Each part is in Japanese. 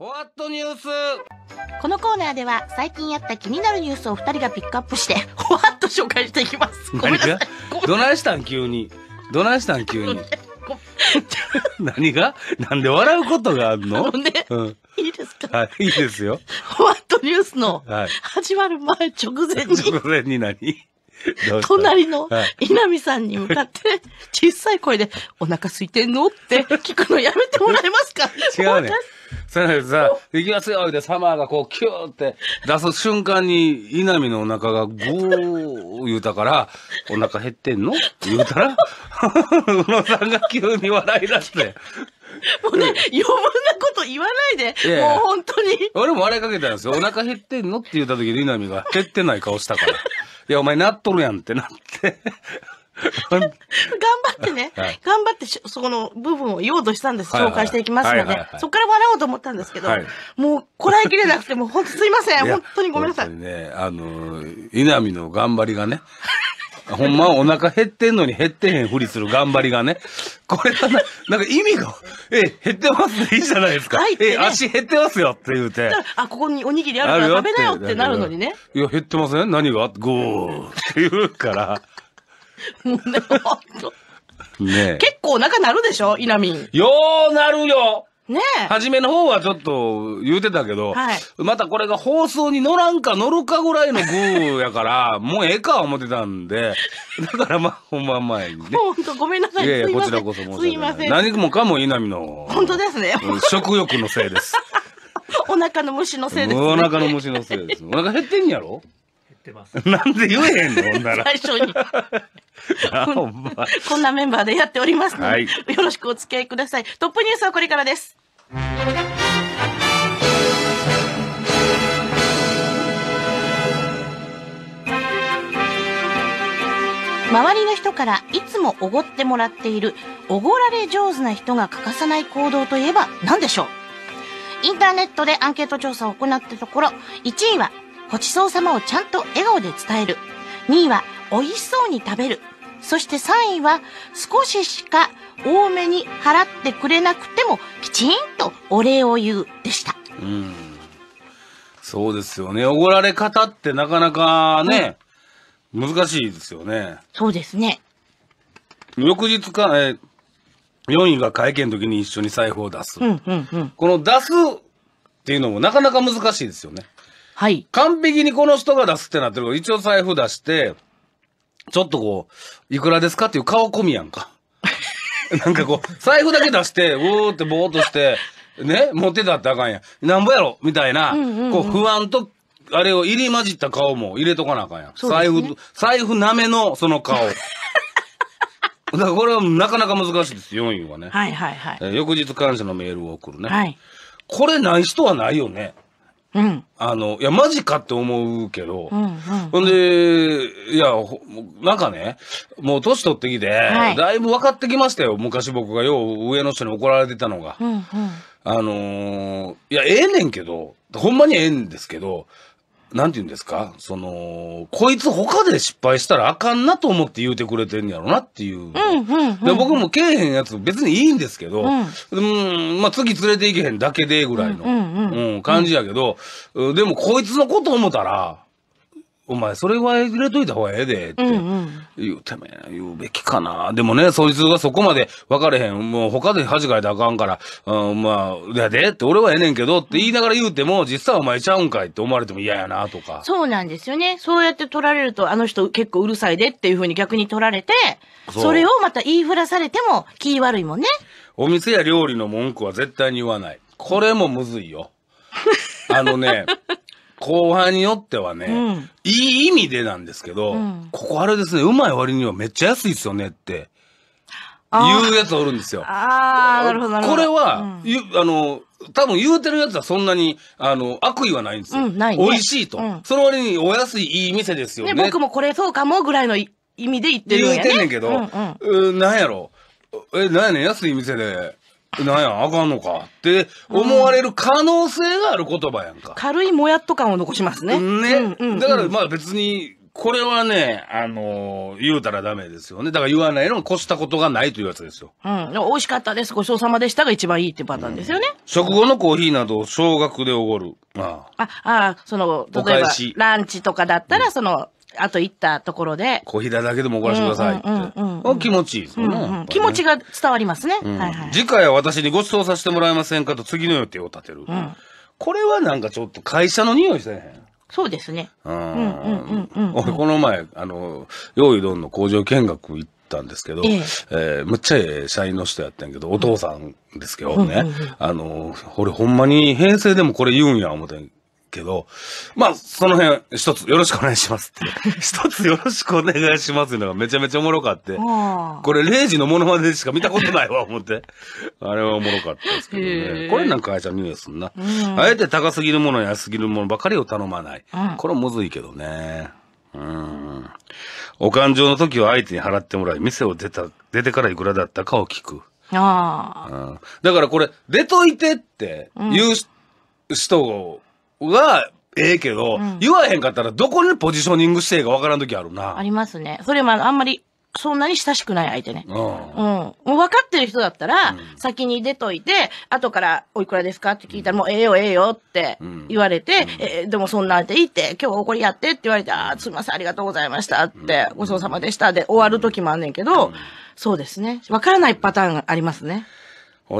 ホワットニュースこのコーナーでは最近やった気になるニュースを二人がピックアップして ホワット紹介していきます ごめんなさいどないしたん急にどないしたん急に 何がなんで笑うことがあるの、ねうん、いいですかはいいいですよホワットニュースの始まる前直前に、直前に何隣の稲見さんに向かって、小さい声で、お腹空いてんのって 聞くのやめてもらえますか違うね。そうなんですさ、行きますよってサマーがこうキューって出す瞬間に、稲見のお腹がゴー言うたから、お腹減ってんのって言うたら、宇野さんが急に笑い出して。もうね、余分なこと言わないで、いやいやもう本当に。俺も笑いかけたんですよ。お腹減ってんのって言った時に稲見が減ってない顔したから。いや、お前なっとるやんってなって 頑張ってね、はい、頑張ってそこの部分を用途したんです。紹介していきますので、そこから笑おうと思ったんですけど、はい、もうこらえきれなくて、もう本当すいません。本当にごめんなさい。ね、あの、稲見の頑張りがね、ほんまお腹減ってんのに減ってへんふりする頑張りがね。これな、なんか意味が、え、減ってますでいいじゃないですか。はい、ねえ、足減ってますよって言うて。あ、ここにおにぎりあるから食べなよってなるのにね。いや、減ってません何がゴーって言うから。もうね、ほんと。ね結構お腹なるでしょ稲見。ようなるよねえ。初めの方はちょっと言うてたけど、はい、またこれが放送に乗らんか乗るかぐらいのグーやから、もうええか思ってたんで、だからまあ、本番前にね。ほんとごめんなさい。いやいや、こちらこそ申し訳すいません。何もかも稲見の。本当ですね。食欲のせいです。お腹の虫のせいです、ね。お腹の虫のせいです。お腹減ってんやろ減ってます。なんで言えへんのほんなら。最初に。こんなメンバーでやっておりますので、はい、よろしくお付き合いください。トップニュースはこれからです。周りの人からいつもおごってもらっているおごられ上手な人が欠かさない行動といえば何でしょうインターネットでアンケート調査を行ったところ1位はごちそうさまをちゃんと笑顔で伝える2位は美味しそうに食べるそして3位は少ししか多めに払ってくれなくてもきちんとお礼を言うでした。うんそうですよね。おごられ方ってなかなかね、うん、難しいですよね。そうですね。翌日か、え4位が会見の時に一緒に財布を出す。うんうんうん、この出すっていうのもなかなか難しいですよね。はい。完璧にこの人が出すってなってるから、一応財布出して、ちょっとこう、いくらですかっていう顔込みやんか。なんかこう、財布だけ出して、うーってぼーっとして、ね、持ってたってあかんやなんぼやろみたいな、こう不安と、あれを入り混じった顔も入れとかなあかんやね、財布、財布なめのその顔。だからこれはなかなか難しいです、4位はね。はいはいはい。翌日感謝のメールを送るね。はい。これない人はないよね。うん、あの、いや、マジかって思うけど、うんうん、ほんで、いや、なんかね、もう年取ってきて、はい、だいぶ分かってきましたよ。昔僕がよう上の人に怒られてたのが。うんうん、あのー、いや、ええねんけど、ほんまにええんですけど、なんて言うんですかその、こいつ他で失敗したらあかんなと思って言うてくれてんやろなっていう。うんうんうん、で僕もけえへんやつ別にいいんですけど、うん、うんまあ次連れていけへんだけでぐらいの、うん、うんうん、感じやけど、でもこいつのこと思ったら、お前、それは入れといた方がええで、って言うてめえ、言うべきかな。でもね、そいつがそこまで分かれへん。もう他で恥かいてあかんから、うん、まあ、やでって俺はええねんけどって言いながら言うても、実際お前ちゃうんかいって思われても嫌やな、とか。そうなんですよね。そうやって取られると、あの人結構うるさいでっていうふうに逆に取られて、それをまた言いふらされても気悪いもんね。お店や料理の文句は絶対に言わない。これもむずいよ。あのね、後半によってはね、うん、いい意味でなんですけど、うん、ここあれですね、うまい割にはめっちゃ安いですよねって、言うやつおるんですよ。ああ、なるほど、なるほど。これは、うん、あの、多分言うてるやつはそんなに、あの、悪意はないんですよ。うん、ない、ね、美味しいと、うん、その割にお安いいい店ですよね。で、僕もこれそうかもぐらいの意味で言ってるんや、ね、言うてんねんけど、うんうん、なんやろ。え、なんやねん、安い店で。なんや、あかんのかって思われる可能性がある言葉やんか。軽いもやっと感を残しますね。ね。だからまあ別に、これはね、あのー、言うたらダメですよね。だから言わないのに越したことがないというやつですよ。うん。美味しかったです。ごちそうさまでしたが一番いいってパターンですよね。うん、食後のコーヒーなどを少額でおごる。ああ、あその、例えば、ランチとかだったら、その、あと行ったところで。コーヒーだけでもおごらしてくださいうんうんうんうん気持ちいいですよねうんうんね、気持ちが伝わりますね、うんはいはい、次回は私にご馳走させてもらえませんかと次の予定を立てる、うん、これはなんかちょっと会社の匂いせへんそうですね。うん。俺、この前、あの、用意どんの工場見学行ったんですけど、えええー、むっちゃええ社員の人やったんやけど、お父さんですけどね、うんうんうん、あの、俺ほんまに平成でもこれ言うんや思てんけど、まあ、その辺、一つよろしくお願いしますって。一つよろしくお願いしますのがめちゃめちゃおもろかって。これ、0時のものまでしか見たことないわ、思って。あれはおもろかったですけどね。これなんかあいちゃんニュースんな。あえて高すぎるもの、安すぎるものばかりを頼まない。これむずいけどね。うん。お勘定の時は相手に払ってもらい、店を出た、出てからいくらだったかを聞く。ああ。だからこれ、出といてって言う、うん、人を、がええけど、うん、言わへんかったらどこにポジショニングしてえかわからん時あるな。ありますね。それもあんまり、そんなに親しくない相手ね。うん。うん、もう分かってる人だったら、先に出といて、うん、後からおいくらですかって聞いたら、もうええよええよって言われて、えー、でもそんなんでいいって、今日怒りやってって言われて、ああ、すいません、ありがとうございましたって、ごちそうさまでしたで終わる時もあんねんけど、そうですね。わからないパターンありますね。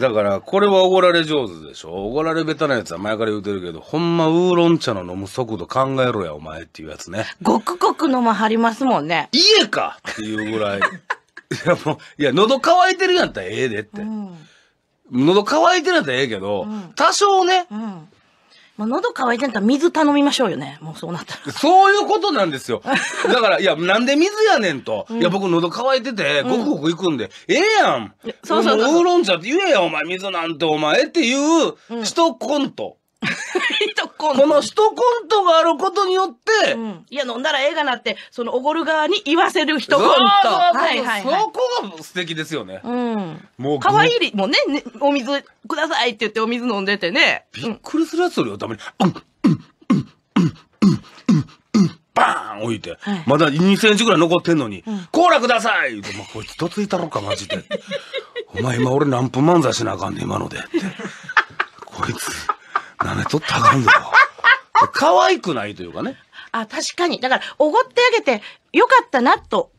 だから、これはおごられ上手でしょおごられベタなやつは前から言うてるけど、ほんまウーロン茶の飲む速度考えろや、お前っていうやつね。ごくごく飲まはりますもんね。家かっていうぐらい。いや、もう、いや、喉乾いてるやんったらええでって。うん、喉乾いてるやったらええけど、うん、多少ね、うんまあ、喉乾いてんったら水頼みましょうよね。もうそうなったら。そういうことなんですよ。だから、いや、なんで水やねんと。いや、僕喉乾いてて、ごくごく行くんで、ええやん。そうそうウーロン茶って言えや、お前、水なんてお前っていう、一コント。この一コントがあることによって、うん、いや、飲んだらええがなって、そのおごる側に言わせる一コント。はいはい、そこが素敵ですよね。うん。もう、かわいいもうね、ね、お水くださいって言ってお水飲んでてね。びっくりするやつそれはために、うん、うん、うん、うん、うん、うん、うん、バーン置いて、はい、まだ2センチぐらい残ってんのに、うん、コーラくださいって、まあ、こいつどついたろか、マジで。お前今俺何分漫才しなあかんね、今ので。って。こいつ。なめとったらあかんぞ。可愛くないというかね。あ、確かに。だから、おごってあげて、よかったなと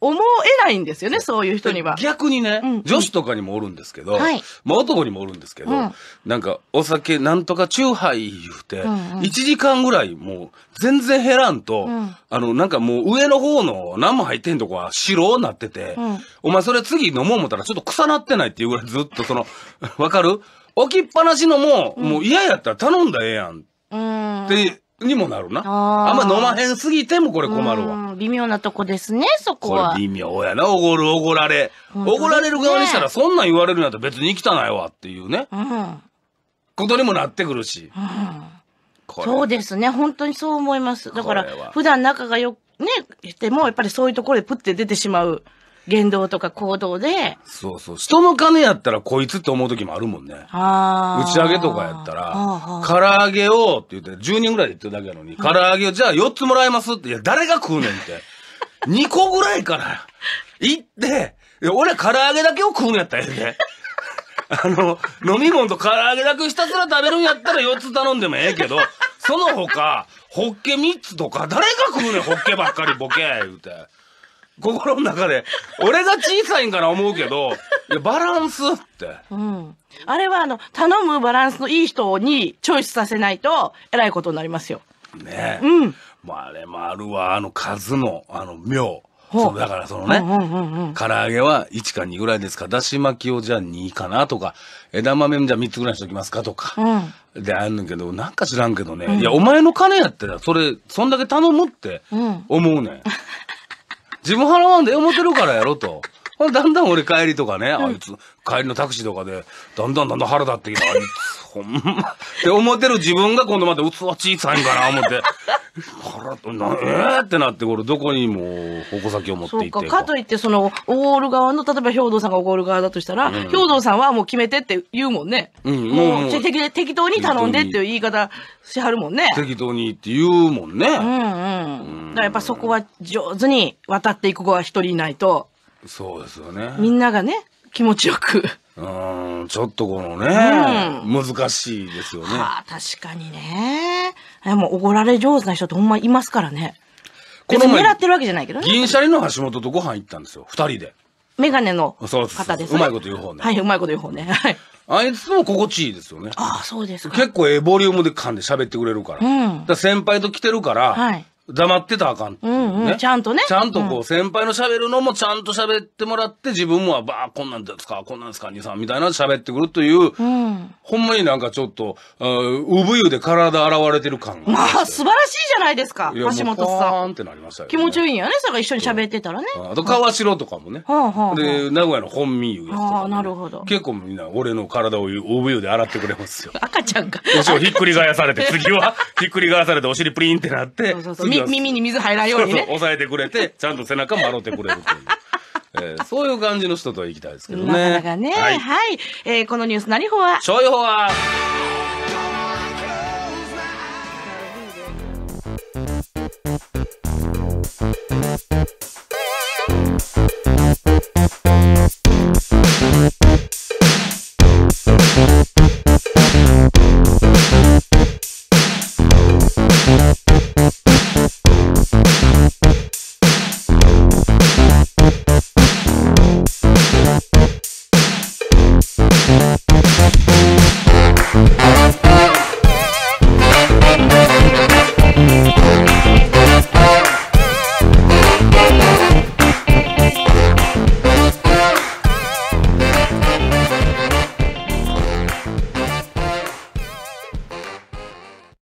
思えないんですよね、そういう人には。逆にね、うん女子とかにもおるんですけど、はい、まあ男にもおるんですけど、うん、なんかお酒なんとかチューハイ言うて、うんうん、1時間ぐらいもう全然減らんと、うん、あのなんかもう上の方の何も入ってんとこは白になってて、うん、お前それ次飲もう思ったらちょっと腐なってないっていうぐらいずっとその、わかる置きっぱなしのも、もう嫌やったら頼んだらええやん。うん。って、にもなるな。ああんま飲まへんすぎてもこれ困るわ。うん微妙なとこですね、そここれは。微妙やな、おごる、おごられ。ねおごられる側にしたら、そんなん言われるんやったら別に汚いわっていうね、うん。ことにもなってくるし。うん。そうですね。本当にそう思います。だから普段仲がよ、ね、しても、やっぱりそういうところでプッて出てしまう。言動とか行動で。そうそう。人の金やったらこいつって思う時もあるもんね。打ち上げとかやったら、唐揚げをって言って、10人ぐらいで言ってるだけやのに、唐揚げをじゃあ4つもらえますって、いや、誰が食うねんって。2 個ぐらいから行って、いや、俺唐揚げだけを食うんやったらええで。あの、飲み物と唐揚げだけひたすら食べるんやったら4つ頼んでもええけど、その他、ホッケ3つとか、誰が食うねん、ホッケばっかりボケ、言うて。心の中で。俺が小さいんかな思うけど、バランスって。うん。あれは、あの、頼むバランスのいい人にチョイスさせないと、えらいことになりますよ。ねえ。うん。まあ、あれもあるわ、あの数の、あの、妙。そうだからそのね、うんうんうん唐揚げは1か2ぐらいですか、だし巻きをじゃあ2かなとか、枝豆じゃあ3つぐらいにしときますかとか、うん、であるんけど、なんか知らんけどね、うん、いや、お前の金やったら、それ、そんだけ頼むって思うね、う ん自分払わんで思ってるからやろと。んだんだん俺帰りとかね、あいつ、帰りのタクシーとかで、だんだんだんだん腹立ってきて、あいつ、ほんま、って思ってる自分が今度まで器小さいんかな、思って。腹と、な、えー、ってなって、これどこにも矛先を持っていってか。か、といって、その、オール側の、例えば兵藤さんがオール側だとしたら、うん、兵藤さんはもう決めてって言うもんね。うん、もう、適適当に頼んでっていう言い方しはるもんね。適当にって言うもんね。うんうん。だからやっぱそこは上手に渡っていく子は一人いないと。そうですよね。みんながね、気持ちよく。うん、ちょっとこのね、うん難しいですよね。はあ、確かにね。でも、おごられ上手な人ってほんまいますからね。こ別の前狙ってるわけじゃないけどね。銀シャリの橋本とご飯行ったんですよ、二人で。メガネのそうです方ですうまいこと言う方ねはい、うまいこと言う方ね。はい。あいつも心地いいですよね。ああ、そうですか。結構ええボリュームで噛んで喋ってくれるから。うんだから先輩と来てるから、はい黙ってたらあかんうん。うんね、ちゃんとね。ちゃんとこう、先輩の喋るのもちゃんと喋ってもらって、自分もばあ、こんなんですか、こんなんですか、兄さんみたいな喋ってくるという、うん、ほんまになんかちょっと、うぶ湯で体洗われてる感がまあ、素晴らしいじゃないですか、橋本さん。ってなりましたよ、ね、気持ちいいんやね、それが一緒に喋ってたらね。あと、川城とかもね。はあはあ、で、名古屋の本民湯やつか、ね、ああ、なるほど。結構みんな、俺の体をうぶ湯で洗ってくれますよ。赤ちゃんか。お尻ひっくり返されて、次は、ひっくり返されて、お尻プリンってなって、そうそうそう耳に水入らんように。にね。抑えてくれて、ちゃんと背中も洗ってくれるという。えー、そういう感じの人とは行きたいですけどね。なかなかね。はい。はい、えー、このニュース何法はう油法は